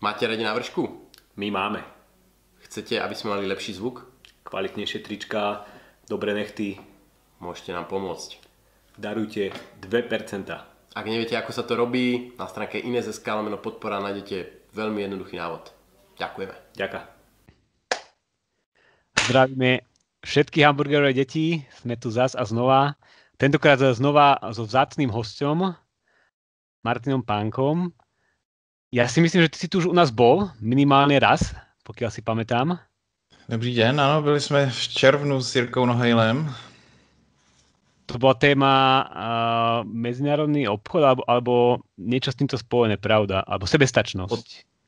Máte rádi návršku? My máme. Chcete, aby jsme mali lepší zvuk? Kvalitnější trička, dobré nechty. Můžete nám pomoct. Darujte 2%. Ak nevíte, jak se to robí, na stránke ines.sk podpora najdete velmi jednoduchý návod. Ďakujeme. Ďakujem. Zdravíme všetky hamburgerové deti. sme tu zas a znova. Tentokrát znova so vzácným hosťom, Martinom Pánkom. Já si myslím, že ty si tu už u nás bol minimálně raz, pokud si pamätám. Dobrý den, ano, byli jsme v červnu s Jirkou Nohejlem. To byla téma uh, mezinárodný obchod, alebo, alebo něco s tímto spojené, pravda? Alebo sebestačnost. Pot,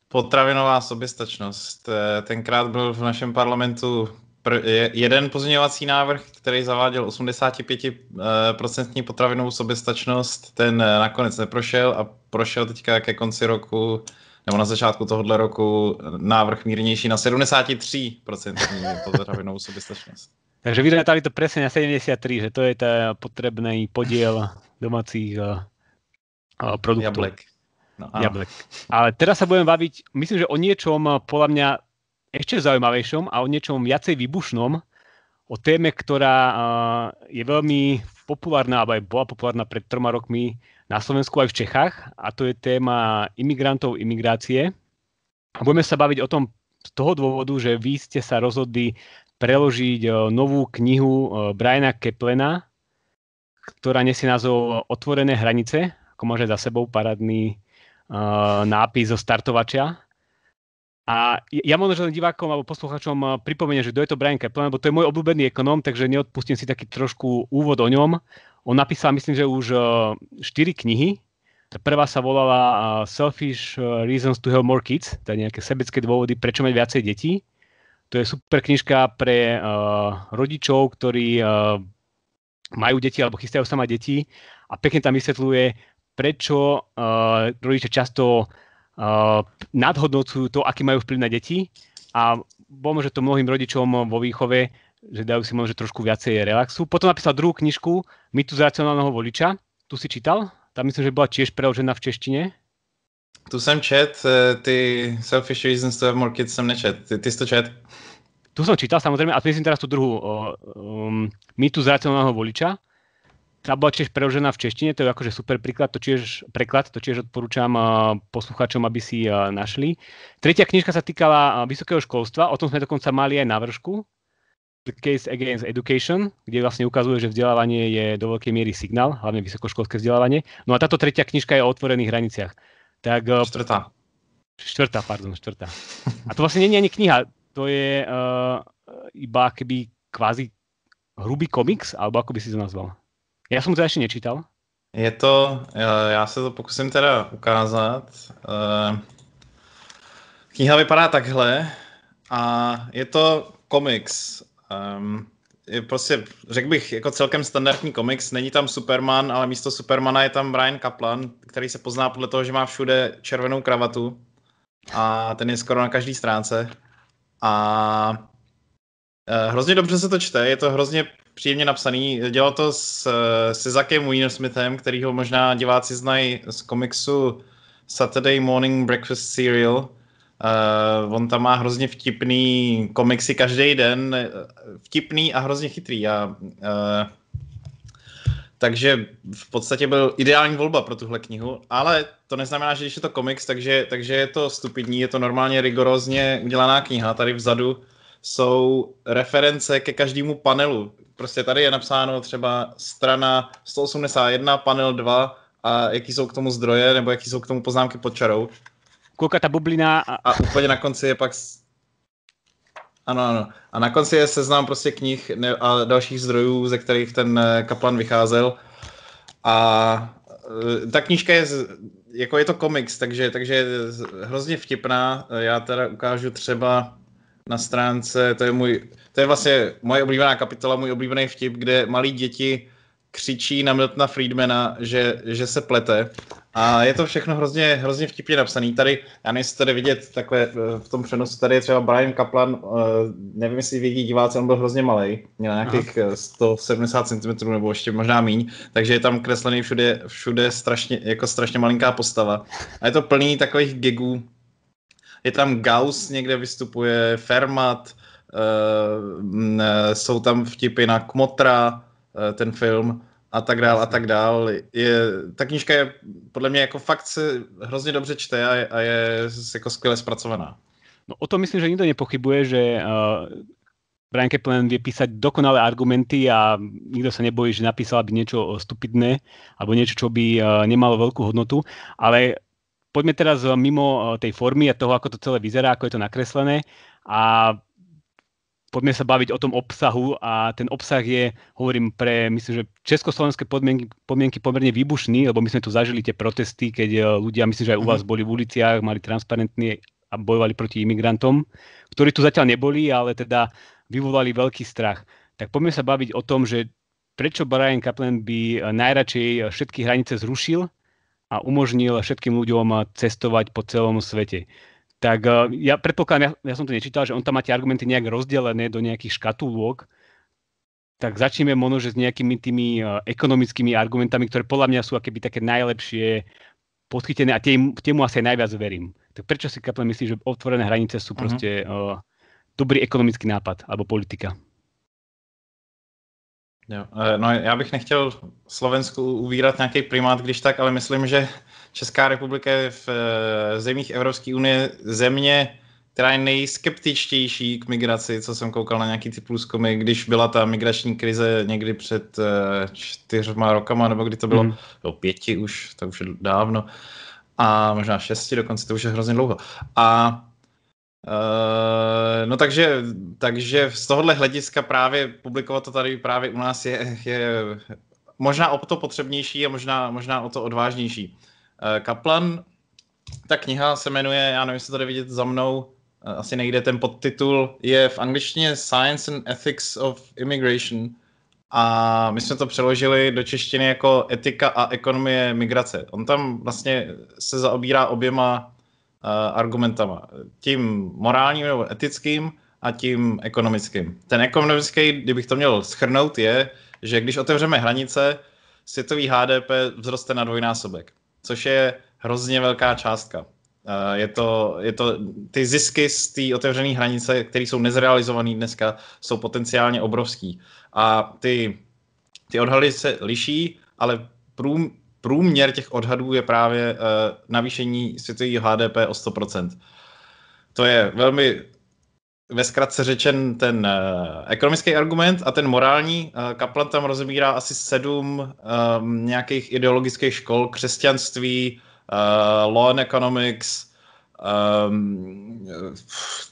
potravinová soběstačnost. E, tenkrát byl v našem parlamentu Pr- jeden pozměňovací návrh, který zaváděl 85% eh, potravinovou soběstačnost, ten eh, nakonec neprošel a prošel teďka ke konci roku nebo na začátku tohohle roku eh, návrh mírnější na 73% potravinovou soběstačnost. Takže tady to přesně na 73, že to je ten potřebný podíl domácích uh, uh, produktov. Jablek. No, Jablek. Ale teda se budeme bavit, myslím, že o něčem podle mě ešte zaujímavejšom a o niečom viacej vybušnom, o téme, ktorá je veľmi populárna, alebo aj bola populárna pred troma rokmi na Slovensku aj v Čechách, a to je téma imigrantov, imigrácie. A budeme sa baviť o tom z toho dôvodu, že vy ste sa rozhodli preložiť e, novú knihu e, Briana Keplena, ktorá nesie názov Otvorené hranice, ako máže za sebou parádny e, nápis zo startovača. A ja možno že divákom alebo posluchačom eh, pripomeniem, že kto je to Brian Kaplan, lebo to je môj obľúbený ekonom, takže neodpustím si taký trošku úvod o ňom. On napísal, myslím, že už čtyři eh, knihy. Tá prvá sa volala eh, Selfish Reasons to Have More Kids, je nejaké sebecké dôvody, prečo mať viacej detí. To je super knižka pre uh, rodičov, ktorí uh, majú deti alebo chystajú sa mať deti a pekne tam vysvetľuje, prečo uh, rodičia často uh, nadhodnocujú to, aký majú vplyv na deti a pomôže to mnohým rodičom vo výchove, že dajú si možno trošku viacej relaxu. Potom napísal druhú knižku z racionálneho voliča. Tu si čítal? Tam myslím, že bola tiež preložená v češtine. Tu jsem čet, eh, ty Selfish Reasons to Have More Kids jsem nečet. Ty, ty jsi to čet? Tu jsem čítal samozřejmě, a myslím teraz tu druhou, eh, um, z racionálneho voliča tá bola tiež preložená v češtine, to je akože super príklad, to tiež, preklad, to tiež odporúčam eh, poslucháčom, aby si eh, našli. Tretia knižka sa týkala eh, vysokého školstva, o tom sme dokonca mali aj na vršku, The Case Against Education, kde vlastne ukazuje, že vzdelávanie je do veľkej miery signál, hlavne vysokoškolské vzdelávanie. No a táto tretia knižka je o otvorených hraniciach. Tak, štvrtá. Štvrtá, pardon, štvrtá. A to vlastne nie je ani kniha, to je uh, iba keby kvázi hrubý komiks, alebo ako by si to nazval? Já jsem to ještě nečítal. Je to, eh, já se to pokusím teda ukázat. Eh, kniha vypadá takhle a je to komiks. Ehm, je prostě, řekl bych, jako celkem standardní komiks. Není tam Superman, ale místo Supermana je tam Brian Kaplan, který se pozná podle toho, že má všude červenou kravatu a ten je skoro na každý stránce. A Eh, hrozně dobře se to čte, je to hrozně příjemně napsaný. Dělal to s, eh, se Zakem Wienersmithem, který ho možná diváci znají z komiksu Saturday Morning Breakfast Cereal. Uh, eh, on tam má hrozně vtipný komiksy každý den, vtipný a hrozně chytrý. A, uh, takže v podstatě byl ideální volba pro tuhle knihu, ale to neznamená, že když je to komiks, takže, takže je to stupidní, je to normálně rigorózně udělaná kniha. Tady vzadu uh, jsou reference ke každému panelu. Prostě tady je napsáno třeba strana 181, panel 2 a jaký jsou k tomu zdroje, nebo jaký jsou k tomu poznámky pod čarou. Kouka ta bublina. A... a úplně na konci je pak... Ano, ano. A na konci je seznam prostě knih a dalších zdrojů, ze kterých ten eh, kaplan vycházel. A eh, ta knížka je, jako je to komiks, takže, takže je hrozně vtipná. Já teda ukážu třeba na stránce, to je můj, to je vlastně moje oblíbená kapitola, můj oblíbený vtip, kde malí děti křičí na Miltona Friedmana, že, že se plete. A je to všechno hrozně, hrozně vtipně napsaný. Tady, já nejsem tady vidět takhle eh, v tom přenosu, tady je třeba Brian Kaplan, eh, nevím, jestli vidí diváci, on byl hrozně malý, měl nějakých Aha. 170 eh, cm nebo ještě možná míň, takže je tam kreslený všude, všude strašně, jako strašně malinká postava. A je to plný takových gigů, je tam Gauss, někde vystupuje Fermat, eh, mm, jsou tam vtipy na Kmotra, eh, ten film a tak dál a tak dál. Je, ta knížka je podle mě jako fakt se hrozně dobře čte a je, a je jako skvěle zpracovaná. No o tom myslím, že nikdo nepochybuje, že uh, Brian Kaplan vie písať dokonalé argumenty a nikto sa nebojí, že napísal by niečo stupidné alebo niečo, čo by nemalo veľkú hodnotu, ale poďme teraz mimo eh, tej formy a toho, ako to celé vyzerá, ako je to nakreslené a poďme sa baviť o tom obsahu a ten obsah je, hovorím pre, myslím, že československé podmienky, podmienky pomerne výbušný, lebo my sme tu zažili tie protesty, keď eh, ľudia, myslím, že aj u mhm. vás boli v uliciach, mali transparentní a bojovali proti imigrantom, ktorí tu zatiaľ neboli, ale teda vyvolali veľký strach. Tak poďme sa baviť o tom, že prečo Brian Kaplan by eh, najradšej všetky hranice zrušil a umožnil všetkým ľuďom cestovať po celom svete. Tak eh, ja predpokladám, ja, ja som to nečítal, že on tam má tie argumenty nejak rozdelené do nejakých škatulok, tak začneme možno, že s nejakými tými eh, ekonomickými argumentami, ktoré podľa mňa sú akéby také najlepšie podchytené a tým, tému asi najviac verím. Tak prečo si Kaplan myslí, že otvorené hranice sú mhm. prostě uh eh, -huh. uh, dobrý ekonomický nápad alebo politika? Jo, eh, no, já bych nechtěl Slovensku uvírat nějaký primát, když tak, ale myslím, že Česká republika je v eh, zemích Evropské unie země, která je nejskeptičtější k migraci, co jsem koukal na nějaký ty průzkumy, když byla ta migrační krize někdy před eh, čtyřma rokama, nebo kdy to bylo, mm. bylo pěti už, to už je dávno, a možná šesti dokonce, to už je hrozně dlouho. A Eh, no takže, takže z tohohle hlediska právě publikovat to tady právě u nás je, je možná o to potřebnější a možná, možná o to odvážnější. Eh, Kaplan, ta kniha se jmenuje, já nevím, jestli tady vidět za mnou, eh, asi nejde ten podtitul, je v angličtině Science and Ethics of Immigration a my jsme to přeložili do češtiny jako etika a ekonomie migrace. On tam vlastně se zaobírá oběma Eh, argumentama. Tím morálním nebo etickým a tím ekonomickým. Ten ekonomický, kdybych to měl schrnout, je, že když otevřeme hranice, světový HDP vzroste na dvojnásobek, což je hrozně velká částka. Eh, je to, je to, ty zisky z té otevřené hranice, které jsou nezrealizované dneska, jsou potenciálně obrovský. A ty, ty odhady se liší, ale prům, průměr těch odhadů je právě uh, navýšení světového HDP o 100%. To je velmi ve zkratce řečen ten uh, ekonomický argument a ten morální. Uh, Kaplan tam rozebírá asi sedm um, nějakých ideologických škol, křesťanství, uh, law and economics, um,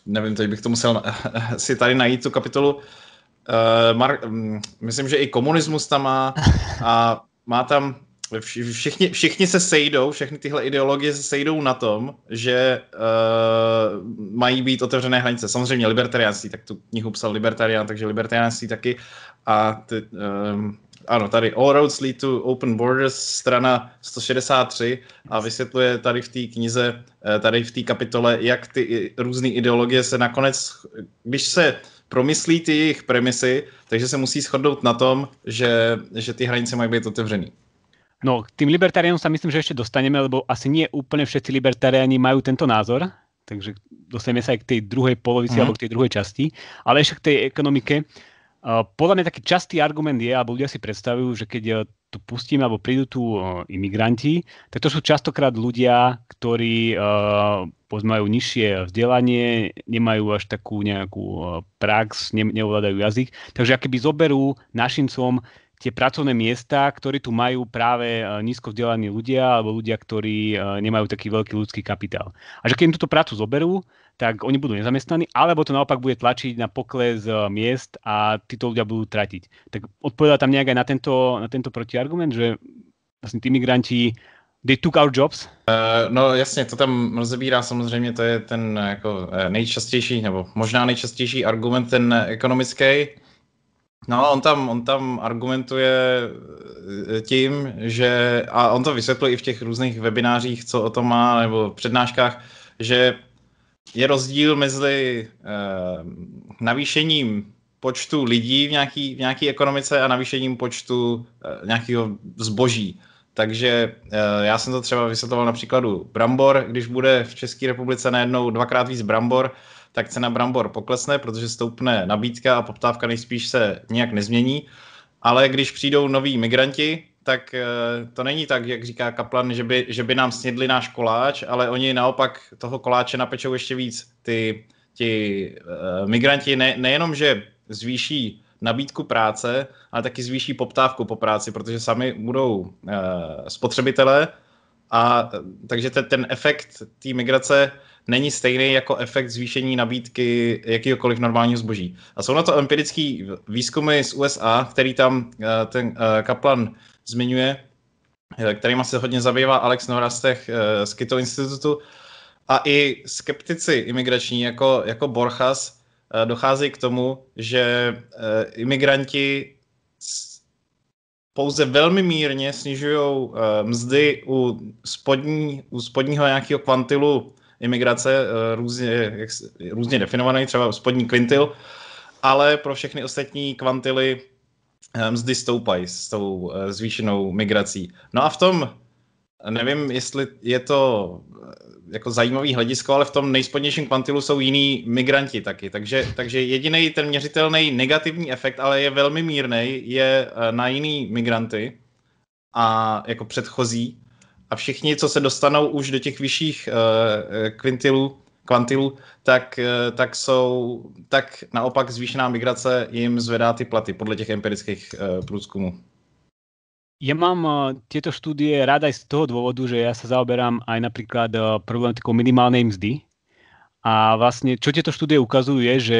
nevím, teď bych to musel si tady najít tu kapitolu. Uh, Mar- um, myslím, že i komunismus tam má a má tam všichni, všichni se sejdou, všechny tyhle ideologie se sejdou na tom, že uh, mají být otevřené hranice. Samozřejmě libertariánství, tak tu knihu psal libertarián, takže libertariánství taky. A ty, um, ano, tady All Roads Lead to Open Borders, strana 163 a vysvětluje tady v té knize, eh, tady v té kapitole, jak ty různé ideologie se nakonec, když se promyslí ty jejich premisy, takže se musí shodnout na tom, že, že ty hranice mají být otevřený. No, k tým libertariánom sa myslím, že ešte dostaneme, lebo asi nie úplne všetci libertariáni majú tento názor, takže dostaneme sa aj k tej druhej polovici mm. alebo k tej druhej časti, ale ešte k tej ekonomike. podľa mňa taký častý argument je, alebo ľudia si predstavujú, že keď e, tu pustíme alebo prídu tu e, imigranti, tak to sú častokrát ľudia, ktorí e, povedzme majú nižšie vzdelanie, nemajú až takú nejakú prax, ne, neovládajú jazyk, takže by zoberú našincom tie pracovné miesta, ktoré tu majú práve e, nízko vzdelaní ľudia alebo ľudia, ktorí e, nemajú taký veľký ľudský kapitál. A že keď im túto prácu zoberú, tak oni budú nezamestnaní, alebo to naopak bude tlačiť na pokles e, miest a títo ľudia budú tratiť. Tak odpovedala tam nejak aj na tento, na tento protiargument, že vlastne ty migranti They took our jobs? Uh, no jasně, to tam rozebírá samozřejmě, to je ten jako nejčastější, nebo možná nejčastější argument, ten ekonomický, No on tam, on tam argumentuje eh, tím, že, a on to vysvětlil i v těch různých webinářích, co o tom má, nebo přednáškách, že je rozdíl mezi eh, navýšením počtu lidí v nějaký, v nějaký ekonomice a navýšením počtu eh, nějakého zboží. Takže eh, já jsem to třeba vysvětloval na příkladu brambor, když bude v České republice najednou dvakrát víc brambor, tak cena brambor poklesne, protože stoupne nabídka a poptávka nejspíš se nějak nezmění. Ale když přijdou noví migranti, tak eh, to není tak, jak říká Kaplan, že by, že by nám snědli náš koláč, ale oni naopak toho koláče napečou ještě víc. Ty, ti uh, migranti ne, nejenom, že zvýší nabídku práce, ale taky zvýší poptávku po práci, protože sami budou uh, spotřebitelé a takže ten, ten efekt té migrace není stejný jako efekt zvýšení nabídky jakýkoliv normálního zboží. A jsou na to empirické výzkumy z USA, který tam eh, ten eh, Kaplan zmiňuje, eh, kterýma se hodně zabývá Alex Norastech z Kito institutu. A i skeptici imigrační jako, jako Borchas dochází k tomu, že imigranti pouze velmi mírně snižují mzdy u, spodní, u spodního nějakého kvantilu imigrace, eh, různě, jak, různě definovaný, třeba spodní kvintil, ale pro všechny ostatní kvantily eh, mzdy stoupají s tou eh, zvýšenou migrací. No a v tom, nevím, jestli je to jako zajímavý hledisko, ale v tom nejspodnějším kvantilu jsou jiní migranti taky. Takže, takže jediný ten měřitelný negativní efekt, ale je velmi mírný, je na jiný migranty a jako předchozí a všichni, co se dostanou už do těch vyšších eh, eh, kvintilů, kvantilů, tak, eh, tak jsou, tak naopak zvýšená migrace jim zvedá ty platy podle těch empirických průzkumů. Ja mám tieto štúdie rád aj z toho dôvodu, že ja sa zaoberám aj napríklad problematikou minimálnej mzdy. A vlastne, čo tieto štúdie ukazujú, je, že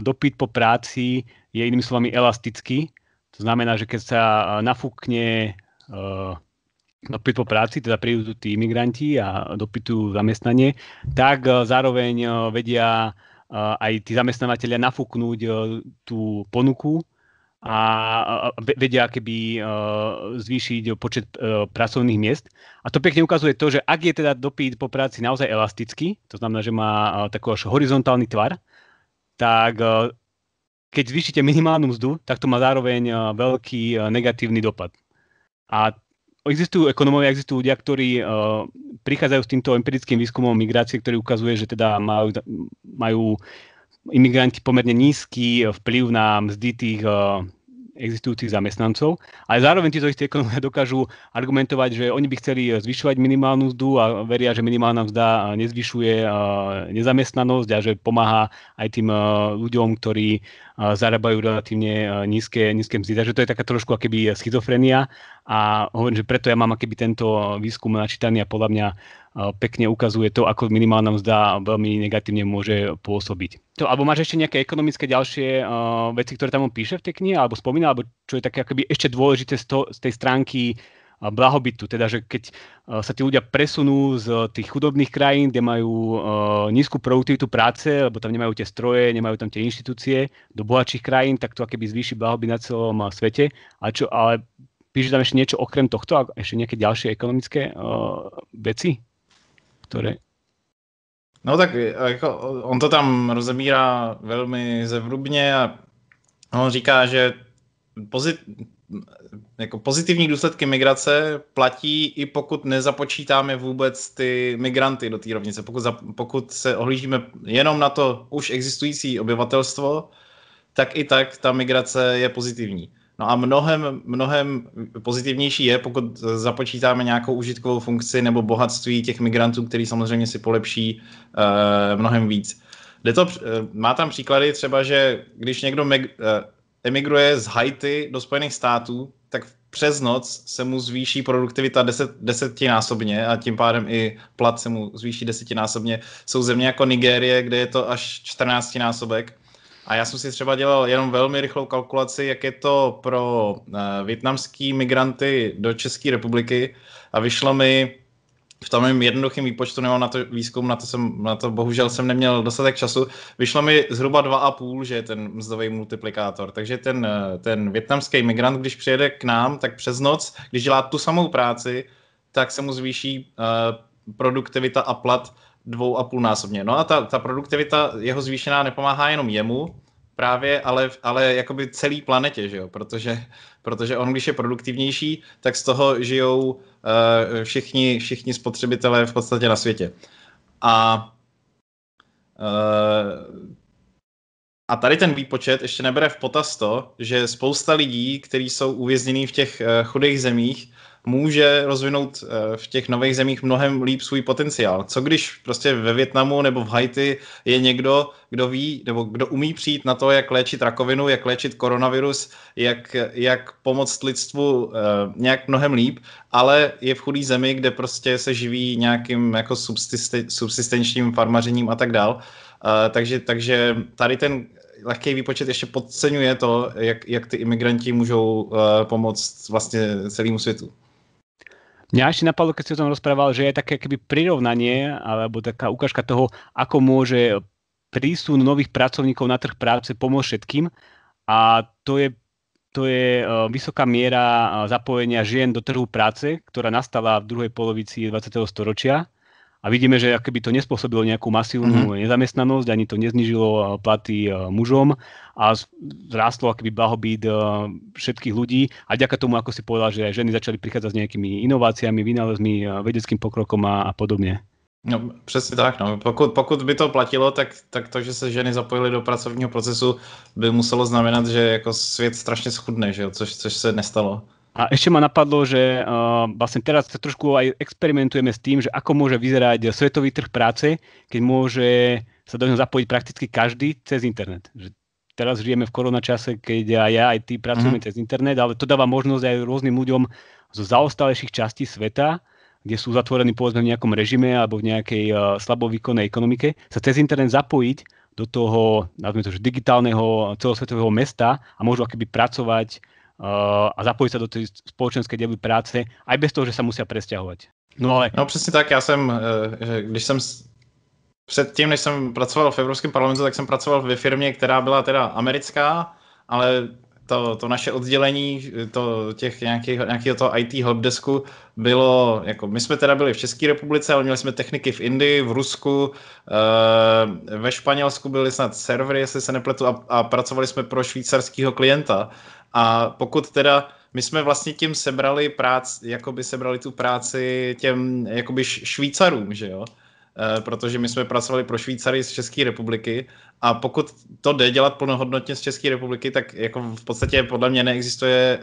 dopyt po práci je inými slovami elastický. To znamená, že keď sa nafúkne dopyt po práci, teda prídu tí imigranti a dopytujú zamestnanie, tak eh, zároveň eh, vedia eh, aj tí zamestnávateľia nafúknúť tú ponuku a vedia keby zvýšiť počet pracovných miest. A to pekne ukazuje to, že ak je teda dopyt po práci naozaj elastický, to znamená, že má taký až horizontálny tvar, tak keď zvýšite minimálnu mzdu, tak to má zároveň veľký negatívny dopad. A existujú ekonomovia, existujú ľudia, ktorí uh, prichádzajú s týmto empirickým výskumom migrácie, ktorý ukazuje, že teda majú, majú imigranti pomerne nízky eh, vplyv na mzdy tých uh, existujúcich zamestnancov, ale zároveň títo isté ekonomia dokážu argumentovať, že oni by chceli zvyšovať minimálnu mzdu a veria, že minimálna mzda nezvyšuje nezamestnanosť a že pomáha aj tým ľuďom, ktorí zarábajú relatívne nízke, nízke mzdy. Takže to je taká trošku akéby schizofrenia a hovorím, že preto ja mám akéby tento výskum načítaný a podľa mňa pekne ukazuje to, ako minimálna mzda veľmi negatívne môže pôsobiť. To, alebo máš ešte nejaké ekonomické ďalšie uh, veci, ktoré tam on píše v tej knihe, alebo spomína, alebo čo je také akoby ešte dôležité z, to, z tej stránky eh, blahobytu, teda že keď eh, sa tí ľudia presunú z tých chudobných krajín, kde majú eh, nízku produktivitu práce, lebo tam nemajú tie stroje, nemajú tam tie inštitúcie, do bohatších krajín, tak to akoby zvýši blahobyt na celom svete. A čo, ale píše tam ešte niečo okrem tohto, ešte nejaké ďalšie ekonomické uh, veci? faktory. No tak jako on to tam rozebírá velmi zevrubně a on říká, že pozit, jako pozitivní důsledky migrace platí i pokud nezapočítáme vůbec ty migranty do té rovnice. Pokud, za, pokud se ohlížíme jenom na to už existující obyvatelstvo, tak i tak ta migrace je pozitivní. No a mnohem, mnohem pozitivnější je, pokud započítáme nějakou užitkovou funkci nebo bohatství těch migrantů, který samozřejmě si polepší uh, mnohem víc. Jde to, eh, má tam příklady třeba, že když někdo meg, eh, emigruje z Haiti do Spojených států, tak přes noc se mu zvýší produktivita deset, desetinásobně a tím pádem i plat se mu zvýší desetinásobně. Jsou země jako Nigérie, kde je to až čtrnáctinásobek. násobek a já jsem si třeba dělal jenom velmi rychlou kalkulaci, jak je to pro uh, eh, větnamský migranty do České republiky a vyšlo mi v tom mým jednoduchým výpočtu, nebo na to výzkum, na to, jsem, na to bohužel jsem neměl dostatek času, vyšlo mi zhruba 2,5, že je ten mzdový multiplikátor. Takže ten, eh, ten větnamský migrant, když přijede k nám, tak přes noc, když dělá tu samou práci, tak se mu zvýší uh, produktivita a plat dvou a půl násobně. No a ta, ta produktivita jeho zvýšená nepomáhá jenom jemu, právě, ale, ale jakoby celý planetě, že jo? Protože, protože on, když je produktivnější, tak z toho žijou uh, všichni, všichni spotřebitelé v podstatě na světě. A uh, a tady ten výpočet ještě nebere v potaz to, že spousta lidí, kteří jsou uvěznění v těch eh, chudých zemích, může rozvinout eh, v těch nových zemích mnohem líp svůj potenciál. Co když prostě ve Větnamu nebo v Haiti je někdo, kdo ví nebo kdo umí přijít na to, jak léčit rakovinu, jak léčit koronavirus, jak, jak pomoct lidstvu eh, nějak mnohem líp, ale je v chudý zemi, kde prostě se živí nějakým jako subsistenčním farmařením a tak dál. Eh, takže, takže tady ten lehký výpočet ještě podceňuje to, jak, jak ty imigranti můžou uh, pomoct vlastně celému světu. Mňa ešte napadlo, keď si o tom rozprával, že je také keby prirovnanie alebo taká ukážka toho, ako môže prísun nových pracovníkov na trh práce pomôcť všetkým a to je to je e, vysoká miera e, zapojenia žien do trhu práce, ktorá nastala v druhej polovici 20. storočia a vidíme, že akoby to nespôsobilo nejakú masívnu mm-hmm. nezamestnanosť, ani to neznižilo eh, platy eh, mužom a zrástlo akoby blahobyt eh, všetkých ľudí. A vďaka tomu, ako si povedal, že ženy začali prichádzať s nejakými inováciami, vynálezmi, vedeckým pokrokom a, a podobne. No, přesně tak. No. Pokud, pokud by to platilo, tak, tak to, že se ženy zapojily do pracovního procesu, by muselo znamenat, že jako svět strašně schudne, že jo? Což, což se nestalo. A ešte ma napadlo, že uh, eh, vlastne teraz trošku aj experimentujeme s tým, že ako môže vyzerať svetový trh práce, keď môže sa do neho zapojiť prakticky každý cez internet. Že teraz žijeme v koronačase, keď aj ja, aj ty pracujeme mm. cez internet, ale to dáva možnosť aj rôznym ľuďom zo zaostalejších častí sveta, kde sú zatvorení povedzme v nejakom režime alebo v nejakej uh, slabovýkonnej ekonomike, sa cez internet zapojiť do toho, nazvime to, že digitálneho celosvetového mesta a môžu akoby pracovať Eh, a zapojit se do té společenské dely práce, i bez toho, že se musí přestěhovat. No ale... No přesně tak, já jsem, eh, když jsem předtím, než jsem pracoval v Evropském parlamentu, tak jsem pracoval ve firmě, která byla teda americká, ale to, to naše oddělení to, těch nějakých, nějakého toho IT helpdesku bylo, jako my jsme teda byli v České republice, ale měli jsme techniky v Indii, v Rusku, e, ve Španělsku byly snad servery, jestli se nepletu, a, a pracovali jsme pro švýcarského klienta. A pokud teda my jsme vlastně tím sebrali práci, jako by sebrali tu práci těm jakoby švýcarům, že jo? Eh, protože my jsme pracovali pro Švýcary z České republiky a pokud to jde dělat plnohodnotně z České republiky, tak jako v podstatě podle mě neexistuje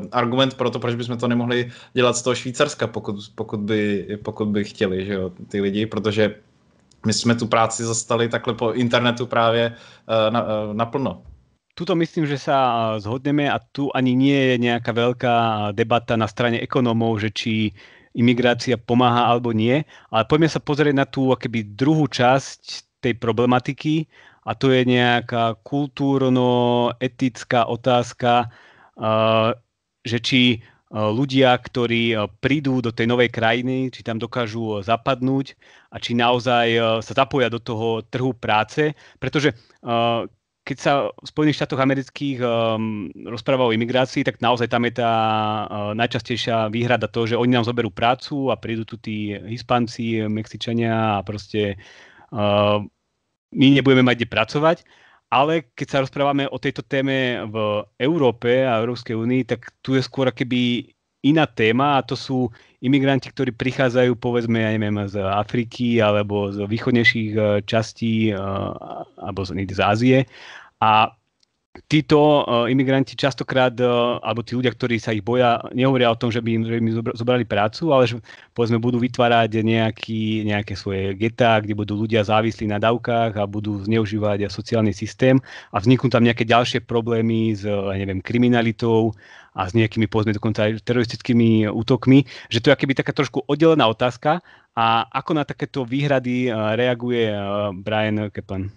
uh, argument pro to, proč bychom to nemohli dělat z toho Švýcarska, pokud, pokud, by, pokud by chtěli, že jo, ty lidi, protože my jsme tu práci zastali takhle po internetu právě uh, na, uh, naplno. Tuto myslím, že sa zhodneme a tu ani nie je nejaká veľká debata na strane ekonomov, že či imigrácia pomáha alebo nie, ale poďme sa pozrieť na tú akéby druhú časť tej problematiky a to je nejaká kultúrno-etická otázka, že či ľudia, ktorí prídu do tej novej krajiny, či tam dokážu zapadnúť a či naozaj sa zapoja do toho trhu práce, pretože keď sa v Spojených štátoch amerických rozpráva o imigrácii, tak naozaj tam je tá najčastejšia výhrada to, že oni nám zoberú prácu a prídu tu tí Hispanci, Mexičania a proste Eh, my nebudeme mať kde pracovať, ale keď sa rozprávame o tejto téme v Európe a Európskej únii, tak tu je skôr keby iná téma a to sú imigranti, ktorí prichádzajú povedzme, ja neviem, z Afriky alebo z východnejších eh, častí eh, alebo z, z Ázie a títo uh, imigranti častokrát, uh, alebo tí ľudia, ktorí sa ich boja, nehovoria o tom, že by im, že by im zobrali prácu, ale že povedzme budú vytvárať nejaký, nejaké svoje getá, kde budú ľudia závislí na dávkach a budú zneužívať eh, sociálny systém a vzniknú tam nejaké ďalšie problémy s, neviem, kriminalitou a s nejakými, povedzme, dokonca aj teroristickými útokmi, že to je keby taká trošku oddelená otázka a ako na takéto výhrady reaguje Brian Kaplan?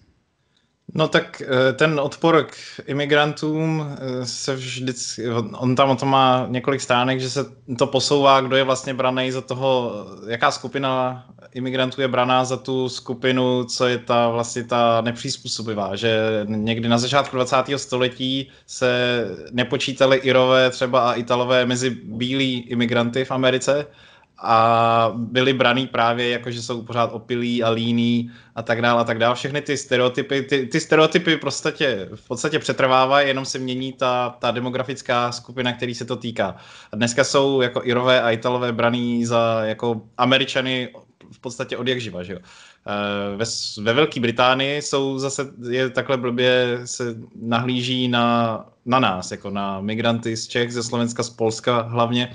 No tak eh, ten odpor k imigrantům eh, se vždycky, on tam o tom má několik stránek, že se to posouvá, kdo je vlastně braný za toho, jaká skupina imigrantů je braná za tu skupinu, co je ta vlastně ta nepřizpůsobivá, že někdy na začátku 20. století se nepočítali Irové třeba a Italové mezi bílí imigranty v Americe, a byli braný právě jako, že jsou pořád opilí a líní a tak dále a tak dále. Všechny ty stereotypy, ty, ty stereotypy prostě, v podstatě přetrvávají, jenom se mění ta, ta demografická skupina, který se to týká. A dneska jsou jako Irové a Italové braný za jako Američany v podstatě od jak živa, že jo. Eh, ve, ve Velké Británii jsou zase, je takhle blbě se nahlíží na, na nás, jako na migranty z Čech, ze Slovenska, z Polska hlavně,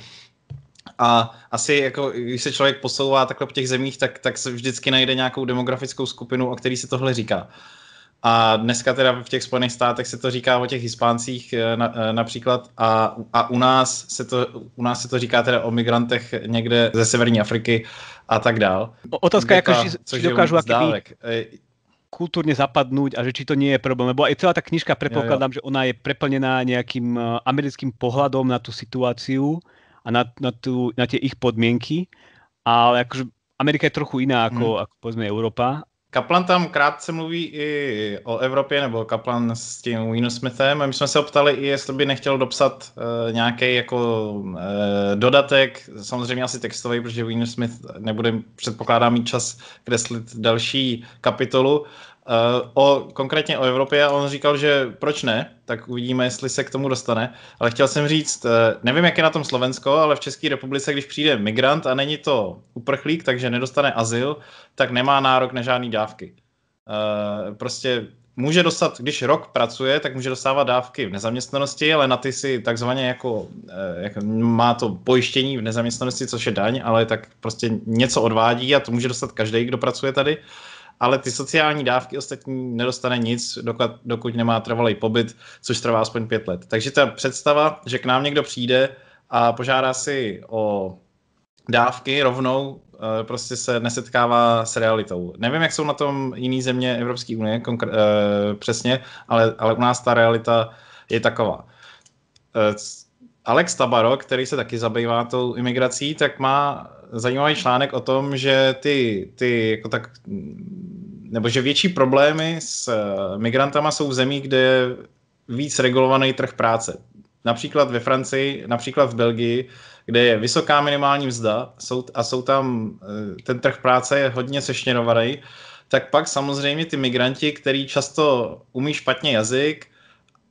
a asi jako, když se člověk posouvá takhle po těch zemích, tak, tak se vždycky najde nějakou demografickou skupinu, o který se tohle říká. A dneska teda v těch Spojených státech se to říká o těch Hispáncích eh, na, eh, například a, a u, nás se to, u nás se to říká teda o migrantech někde ze severní Afriky a tak dál. Otázka je, si dokážu kulturně zapadnout a že či to nie je problém. Lebo i celá ta knižka, předpokládám, že ona je preplněná nějakým eh, americkým pohledem na tu situaci a na, na, tu na tie ich podmienky, ale akože Amerika je trochu iná ako, hmm. ako povedzme Európa. Kaplan tam krátce mluví i o Evropě, nebo Kaplan s tím Winu Smithem. My jsme se optali i, jestli by nechtěl dopsat uh, nějaký jako uh, dodatek, samozřejmě asi textový, protože Winu Smith nebude, předpokládám, mít čas kreslit další kapitolu. Eh, o, konkrétně o Evropě a on říkal, že proč ne, tak uvidíme, jestli se k tomu dostane. Ale chtěl jsem říct, eh, nevím, jak je na tom Slovensko, ale v České republice, když přijde migrant a není to uprchlík, takže nedostane azyl, tak nemá nárok na žádné dávky. Eh, prostě může dostat, když rok pracuje, tak může dostávat dávky v nezaměstnanosti, ale na ty si takzvaně jako, jak má to pojištění v nezaměstnanosti, což je daň, ale tak prostě něco odvádí a to může dostat každý, kdo pracuje tady. Uh, ale ty sociální dávky ostatní nedostane nic, dokud, dokud nemá trvalý pobyt, což trvá aspoň pět let. Takže ta představa, že k nám někdo přijde a požádá si o dávky rovnou, eh, prostě se nesetkává s realitou. Nevím, jak jsou na tom jiné země Evropské unie konkr- eh, přesně, ale, ale u nás ta realita je taková. Eh, Alex Tabaro, který se taky zabývá tou imigrací, tak má zajímavý článek o tom, že ty, ty jako tak nebo že větší problémy s eh, migrantama jsou v zemích, kde je víc regulovaný trh práce. Například ve Francii, například v Belgii, kde je vysoká minimální mzda jsou, a jsou tam, eh, ten trh práce je hodně sešněrovaný, tak pak samozřejmě ty migranti, který často umí špatně jazyk,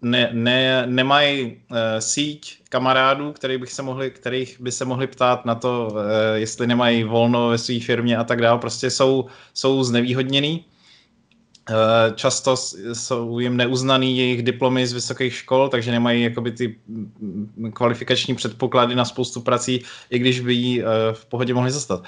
ne, ne, nemají uh, eh, síť kamarádů, který bych se mohli, kterých by se mohli ptát na to, uh, jestli nemají volno ve své firmě a tak dále. Prostě jsou, jsou znevýhodněný. Uh, často jsou jim neuznaný jejich diplomy z vysokých škol, takže nemají jakoby ty mm, mm, kvalifikační předpoklady na spoustu prací, i když by ji uh, v pohodě mohli zastat.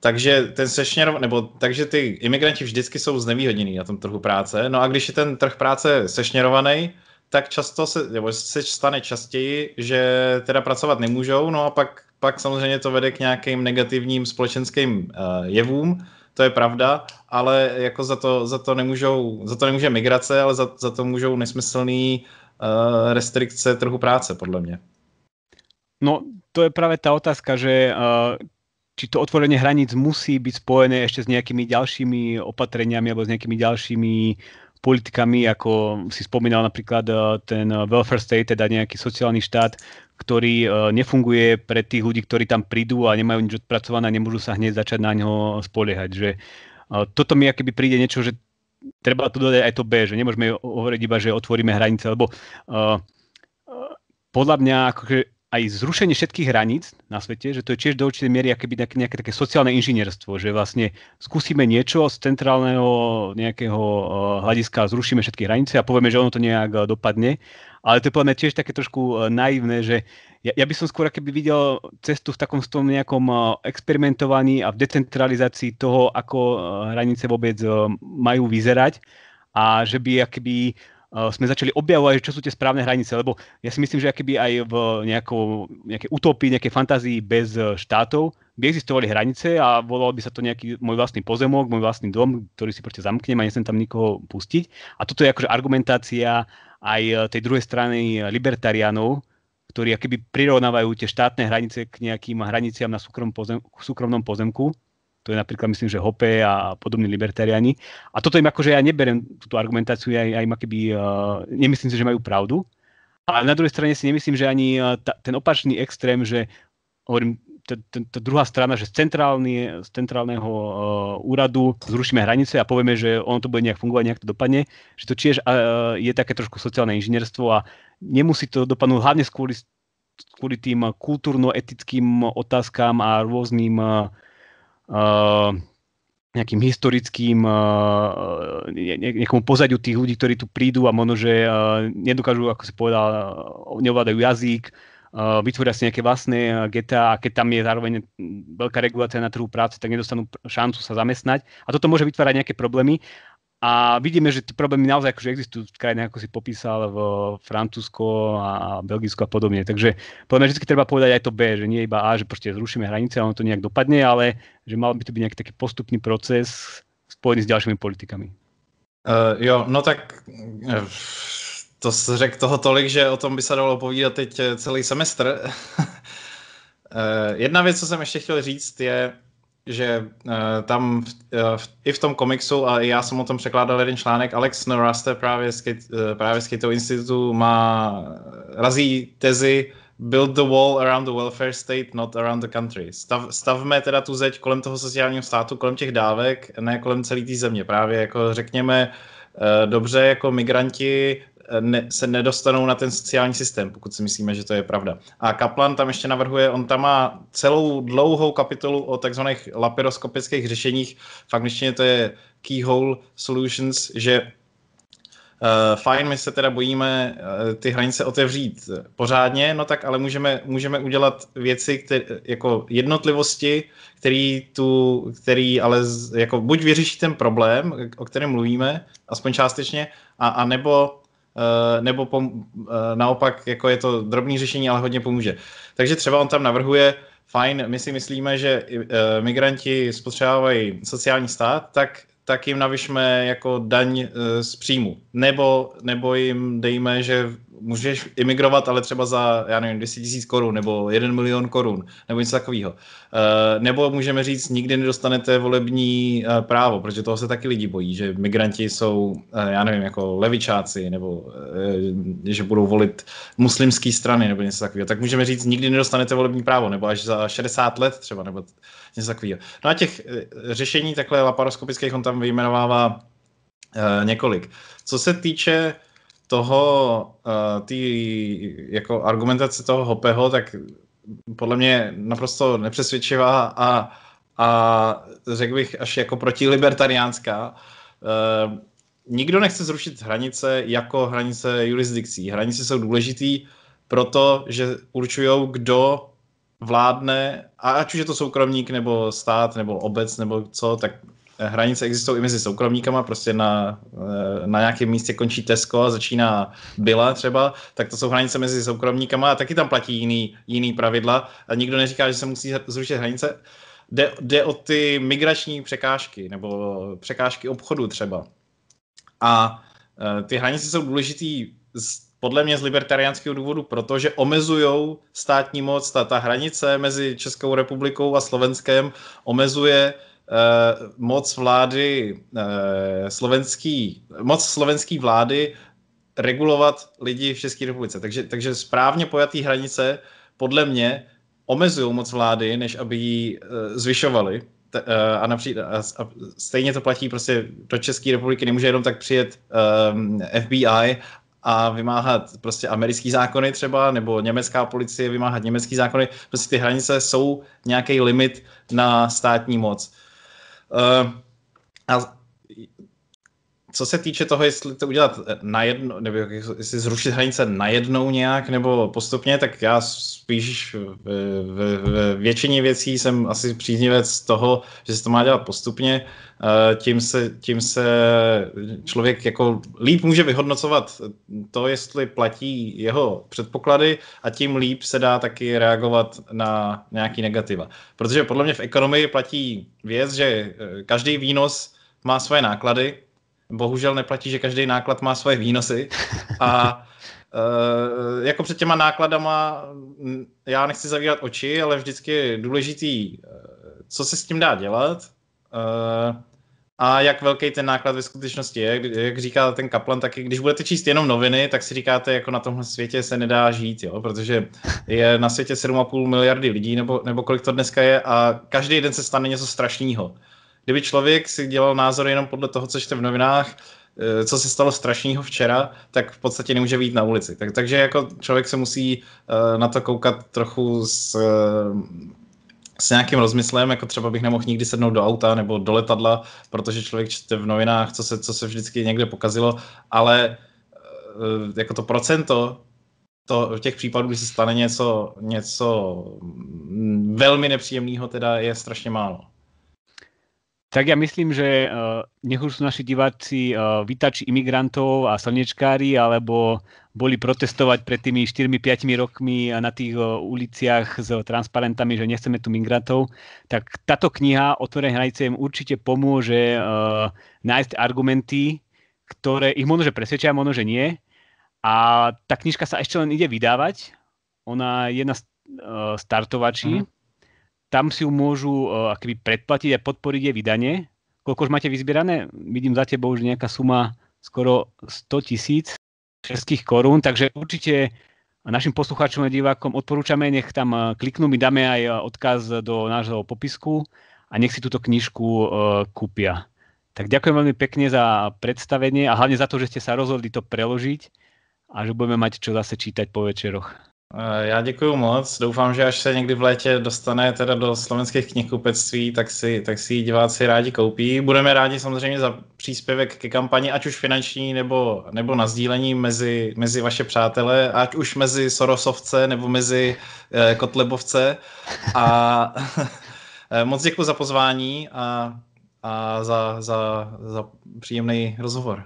Takže ten sešněrov, nebo takže ty imigranti vždycky jsou znevýhodnění na tom trhu práce. No a když je ten trh práce sešněrovaný, tak často se, nebo se stane častěji, že teda pracovat nemůžou, no a pak, pak samozřejmě to vede k nějakým negativním společenským uh, jevům, to je pravda, ale jako za to, za to nemůžou, za to nemůže migrace, ale za, za to můžou nesmyslný uh, restrikce trhu práce, podle mě. No, to je právě ta otázka, že uh, či to otvorenie hraníc musí byť spojené ešte s nejakými ďalšími opatreniami alebo s nejakými ďalšími uh, politikami, ako si spomínal napríklad eh, ten welfare state, teda nejaký sociálny štát, ktorý eh, nefunguje pre tých ľudí, ktorí tam prídu a nemajú nič odpracované nemôžu sa hneď začať na neho spoliehať. Že eh, toto mi akoby príde niečo, že treba tu dodať aj to B, že nemôžeme hovoriť iba, že otvoríme hranice, lebo uh, podľa mňa akože aj zrušenie všetkých hraníc na svete, že to je tiež do určitej miery akéby nejaké, nejaké také sociálne inžinierstvo, že vlastne skúsime niečo z centrálneho nejakého eh, hľadiska, zrušíme všetky hranice a povieme, že ono to nejak eh, dopadne. Ale to je podľa tiež také trošku eh, naivné, že ja, ja by som skôr keby videl cestu v takom tom nejakom experimentovaní a v decentralizácii toho, ako hranice vôbec majú vyzerať a že by akéby Eh, sme začali objavovať, čo sú tie správne hranice, lebo ja si myslím, že keby aj v nejakou, nejaké utopii, nejaké fantázii bez eh, štátov by existovali hranice a volalo by sa to nejaký môj vlastný pozemok, môj vlastný dom, ktorý si proste zamknem a nesem tam nikoho pustiť. A toto je akože argumentácia aj eh, tej druhej strany libertariánov, ktorí akoby prirovnávajú tie štátne hranice k nejakým hraniciam na súkrom súkromnom pozemku to je napríklad, myslím, že Hoppe a podobní libertariani. A toto im akože ja neberem túto argumentáciu, ja, ja im akoby, uh, eh, nemyslím si, že majú pravdu. Ale na druhej strane si nemyslím, že ani eh, ta, ten opačný extrém, že hovorím, ta druhá strana, že z, centrálny, z centrálneho uh, úradu zrušíme hranice a povieme, že ono to bude nějak fungovať, nějak to dopadne, že to tiež uh, je také trošku sociálne inžinierstvo a nemusí to dopadnout hlavně kvôli, kvôli tým kultúrno etickým otázkám a rôznym uh, Eh, nejakým historickým eh, nejakomu pozadiu tých ľudí, ktorí tu prídu a možno, že eh, nedokážu, ako si povedal, neovládajú jazyk, vytvoria si nejaké vlastné geta a keď tam je zároveň veľká regulácia na trhu práce, tak nedostanú šancu sa zamestnať. A toto môže vytvárať nejaké problémy. A vidíme, že ty problémy naozaj akože existujú v krajine, ako si popísal, v Francúzsko a Belgicko a podobne. Takže podľa mňa vždy treba povedať aj to B, že nie iba A, že proste zrušíme hranice a ono to nejak dopadne, ale že mal by to byť nejaký taký postupný proces spojený s ďalšími politikami. Uh, jo, no tak e, to řekl toho tolik, že o tom by se dalo povídat teď e, celý semestr. uh, jedna věc, co jsem ještě chtěl říct, je, že uh, tam v, uh, v, i v tom komiksu, a já jsem o tom překládal jeden článek, Alex Noraste právě z, uh, právě z Kato Institutu má, razí tezi build the wall around the welfare state, not around the country. Stav, stavme teda tu zeď kolem toho sociálního státu, kolem těch dávek, ne kolem celé té země. Právě jako řekněme, uh, dobře, jako migranti ne, se nedostanou na ten sociální systém, pokud si myslíme, že to je pravda. A Kaplan tam ještě navrhuje, on tam má celou dlouhou kapitolu o takzvaných laparoskopických řešeních, v angličtině to je keyhole solutions, že Uh, fajn, my se teda bojíme uh, ty hranice otevřít pořádně, no tak ale můžeme, můžeme udělat věci který, jako jednotlivosti, který, tu, který ale z, jako buď vyřeší ten problém, o kterém mluvíme, aspoň částečně, a, a nebo Eh, nebo pom- eh, naopak jako je to drobný řešení, ale hodně pomůže. Takže třeba on tam navrhuje, fajn, my si myslíme, že eh, migranti spotřebávají sociální stát, tak tak jim navyšme jako daň eh, z příjmu. Nebo, nebo jim dejme, že můžeš imigrovat, ale třeba za, já nevím, 10 tisíc korun, nebo 1 milion korun, nebo něco takového. Eh, nebo můžeme říct, nikdy nedostanete volební eh, právo, protože toho se taky lidi bojí, že migranti jsou, já nevím, jako levičáci, nebo že budou volit muslimské strany, nebo něco takového. Tak můžeme říct, nikdy nedostanete volební právo, nebo až za 60 let třeba, nebo něco takového. No a těch řešení takhle laparoskopických on tam vyjmenovává e, několik. Co se týče toho, e, tý, jako argumentace toho Hopeho, tak podle mě naprosto nepřesvědčivá a, a řekl bych až jako protilibertariánská. E, nikdo nechce zrušit hranice jako hranice jurisdikcí. Hranice jsou důležitý proto, že určují, kdo vládne, a ať už je to soukromník, nebo stát, nebo obec, nebo co, tak hranice existují i mezi soukromníkama, prostě na, eh, na nějakém místě končí Tesco a začíná Byla třeba, tak to jsou hranice mezi soukromníkama a taky tam platí jiný, jiný pravidla a nikdo neříká, že se musí zrušit hranice. Jde, jde o ty migrační překážky nebo překážky obchodu třeba. A eh, ty hranice jsou důležitý z, podle mě z libertariánského důvodu, protože omezují státní moc. Ta, ta hranice mezi Českou republikou a Slovenskem omezuje uh, Eh, moc vlády eh, slovenský, moc slovenský vlády regulovat lidi v České republice. Takže, takže správně pojatý hranice podle mě omezují moc vlády, než aby ji eh, zvyšovali. A, napří, a, a stejně to platí prostě do České republiky nemůže jenom tak přijet um, FBI a vymáhat prostě americký zákony třeba, nebo německá policie vymáhat německý zákony. Prostě ty hranice jsou nějaký limit na státní moc. Uh, Uh, as co se týče toho, jestli to udělat eh, jedno, nebo jestli zrušit hranice najednou nějak, nebo postupně, tak já spíš v, v, v většině věcí jsem asi příznivec toho, že se to má dělat postupně. Eh, tím se, tím se člověk jako líp může vyhodnocovat to, jestli platí jeho předpoklady a tím líp se dá taky reagovat na nějaký negativa. Protože podle mě v ekonomii platí věc, že eh, každý výnos má svoje náklady bohužel neplatí, že každý náklad má svoje výnosy a e, jako před těma nákladama, mm, já nechci zavírat oči, ale vždycky je důležitý, eh, co se s tím dá dělat e, a jak velký ten náklad ve skutečnosti je. Jak říká ten Kaplan, tak když budete číst jenom noviny, tak si říkáte, jako na tomhle světě se nedá žít, jo? protože je na světě 7,5 miliardy lidí, nebo, nebo kolik to dneska je a každý den se stane něco strašného kdyby člověk si dělal názor jenom podle toho, co čte v novinách, eh, co se stalo strašného včera, tak v podstatě nemůže být na ulici. Tak, takže jako člověk se musí eh, na to koukat trochu s, eh, s nějakým rozmyslem, jako třeba bych nemohl nikdy sednout do auta nebo do letadla, protože člověk čte v novinách, co se, co se vždycky někde pokazilo, ale jako to procento to, v těch případů, kdy se stane něco, něco mm, velmi nepříjemného, teda je strašně málo. Tak ja myslím, že uh, nech už sú naši diváci uh, eh, vytači imigrantov a slnečkári, alebo boli protestovať pred tými 4-5 rokmi na tých uh, uliciach s transparentami, že nechceme tu migrantov, tak táto kniha Otvorené hranice im určite pomôže uh, nájsť argumenty, ktoré ich možno, že presvedčia, možno, že nie. A ta knižka sa ešte len ide vydávať. Ona je na startovači. Mm -hmm tam si ju môžu uh, akoby predplatiť a podporiť jej vydanie. Koľko už máte vyzbierané? Vidím za tebou už nejaká suma skoro 100 tisíc českých korún, takže určite našim posluchačům a divákom odporúčame, nech tam e, kliknú, my dáme aj e, odkaz do nášho popisku a nech si túto knižku uh, kúpia. Tak ďakujem veľmi pekne za predstavenie a hlavne za to, že ste sa rozhodli to preložiť a že budeme mať čo zase čítať po večeroch. Eh, já děkuji moc. Doufám, že až se někdy v létě dostane teda do slovenských knihkupectví, tak si, tak si ji diváci rádi koupí. Budeme rádi samozřejmě za příspěvek ke kampani, ať už finanční nebo, nebo na sdílení mezi, mezi vaše přátelé, ať už mezi Sorosovce nebo mezi eh, Kotlebovce. A eh, moc děkuji za pozvání a, a za, za, za příjemný rozhovor.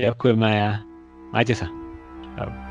Děkujeme. Majte se. Čau.